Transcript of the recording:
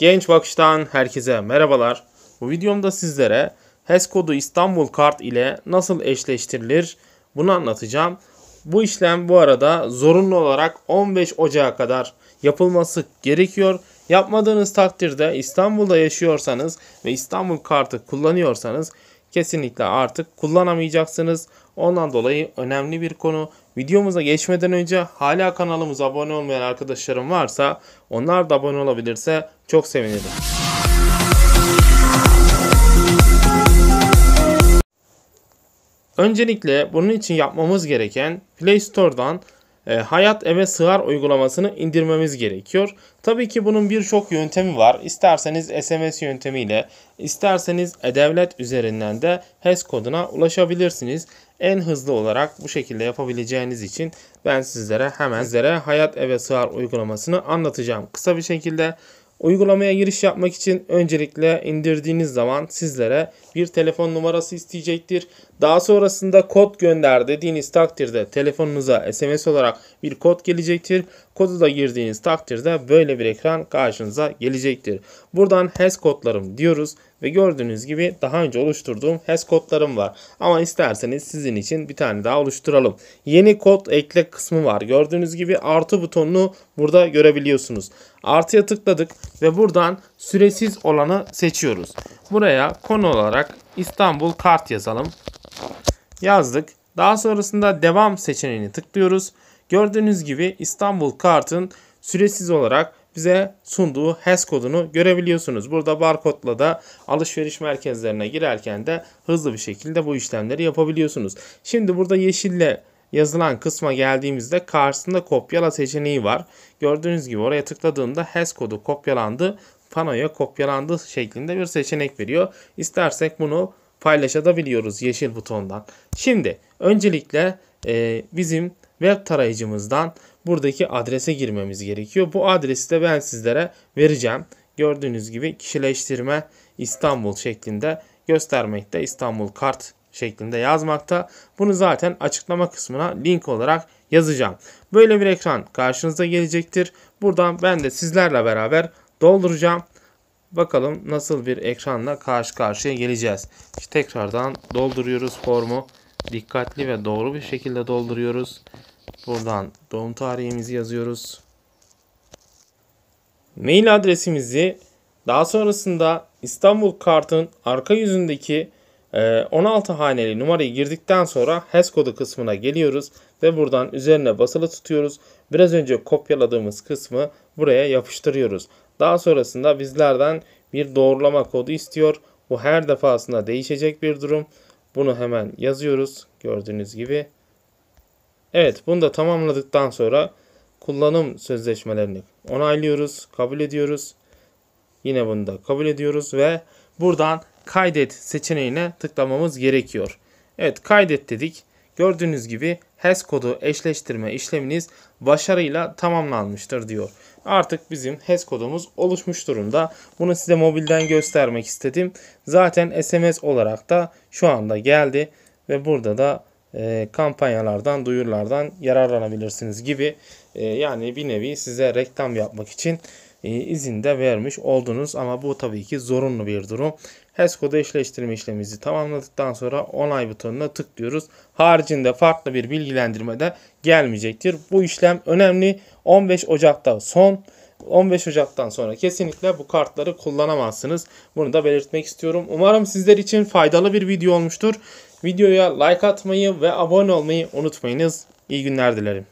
Genç Bakış'tan herkese merhabalar. Bu videomda sizlere HES kodu İstanbul kart ile nasıl eşleştirilir bunu anlatacağım. Bu işlem bu arada zorunlu olarak 15 Ocağı kadar yapılması gerekiyor. Yapmadığınız takdirde İstanbul'da yaşıyorsanız ve İstanbul kartı kullanıyorsanız kesinlikle artık kullanamayacaksınız. Ondan dolayı önemli bir konu Videomuza geçmeden önce hala kanalımıza abone olmayan arkadaşlarım varsa onlar da abone olabilirse çok sevinirim. Öncelikle bunun için yapmamız gereken Play Store'dan e, hayat eve sığar uygulamasını indirmemiz gerekiyor. Tabii ki bunun birçok yöntemi var. İsterseniz SMS yöntemiyle, isterseniz e-devlet üzerinden de HES koduna ulaşabilirsiniz. En hızlı olarak bu şekilde yapabileceğiniz için ben sizlere hemen sizlere hayat eve sığar uygulamasını anlatacağım. Kısa bir şekilde Uygulamaya giriş yapmak için öncelikle indirdiğiniz zaman sizlere bir telefon numarası isteyecektir. Daha sonrasında kod gönder dediğiniz takdirde telefonunuza SMS olarak bir kod gelecektir. Kodu da girdiğiniz takdirde böyle bir ekran karşınıza gelecektir. Buradan HES kodlarım diyoruz ve gördüğünüz gibi daha önce oluşturduğum hash kodlarım var. Ama isterseniz sizin için bir tane daha oluşturalım. Yeni kod ekle kısmı var. Gördüğünüz gibi artı butonunu burada görebiliyorsunuz. Artıya tıkladık ve buradan süresiz olanı seçiyoruz. Buraya konu olarak İstanbul kart yazalım. Yazdık. Daha sonrasında devam seçeneğini tıklıyoruz. Gördüğünüz gibi İstanbul kartın süresiz olarak bize sunduğu HES kodunu görebiliyorsunuz. Burada barkodla da alışveriş merkezlerine girerken de hızlı bir şekilde bu işlemleri yapabiliyorsunuz. Şimdi burada yeşille yazılan kısma geldiğimizde karşısında kopyala seçeneği var. Gördüğünüz gibi oraya tıkladığımda HES kodu kopyalandı, panoya kopyalandı şeklinde bir seçenek veriyor. İstersek bunu paylaşabiliyoruz yeşil butondan. Şimdi öncelikle e, bizim web tarayıcımızdan buradaki adrese girmemiz gerekiyor. Bu adresi de ben sizlere vereceğim. Gördüğünüz gibi kişileştirme İstanbul şeklinde göstermekte. İstanbul kart şeklinde yazmakta. Bunu zaten açıklama kısmına link olarak yazacağım. Böyle bir ekran karşınıza gelecektir. Buradan ben de sizlerle beraber dolduracağım. Bakalım nasıl bir ekranla karşı karşıya geleceğiz. İşte tekrardan dolduruyoruz formu. Dikkatli ve doğru bir şekilde dolduruyoruz. Buradan doğum tarihimizi yazıyoruz. Mail adresimizi daha sonrasında İstanbul kartın arka yüzündeki 16 e, haneli numarayı girdikten sonra HES kodu kısmına geliyoruz ve buradan üzerine basılı tutuyoruz. Biraz önce kopyaladığımız kısmı buraya yapıştırıyoruz. Daha sonrasında bizlerden bir doğrulama kodu istiyor. Bu her defasında değişecek bir durum. Bunu hemen yazıyoruz gördüğünüz gibi. Evet bunu da tamamladıktan sonra kullanım sözleşmelerini onaylıyoruz, kabul ediyoruz. Yine bunu da kabul ediyoruz ve buradan kaydet seçeneğine tıklamamız gerekiyor. Evet kaydet dedik. Gördüğünüz gibi HES kodu eşleştirme işleminiz başarıyla tamamlanmıştır diyor. Artık bizim HES kodumuz oluşmuş durumda. Bunu size mobilden göstermek istedim. Zaten SMS olarak da şu anda geldi ve burada da e, kampanyalardan, duyurulardan yararlanabilirsiniz gibi e, yani bir nevi size reklam yapmak için e, izin de vermiş oldunuz ama bu tabii ki zorunlu bir durum. HESCO'da eşleştirme işlemimizi tamamladıktan sonra onay butonuna tıklıyoruz. Haricinde farklı bir bilgilendirme de gelmeyecektir. Bu işlem önemli. 15 Ocak'ta son 15 Ocak'tan sonra kesinlikle bu kartları kullanamazsınız. Bunu da belirtmek istiyorum. Umarım sizler için faydalı bir video olmuştur. Videoya like atmayı ve abone olmayı unutmayınız. İyi günler dilerim.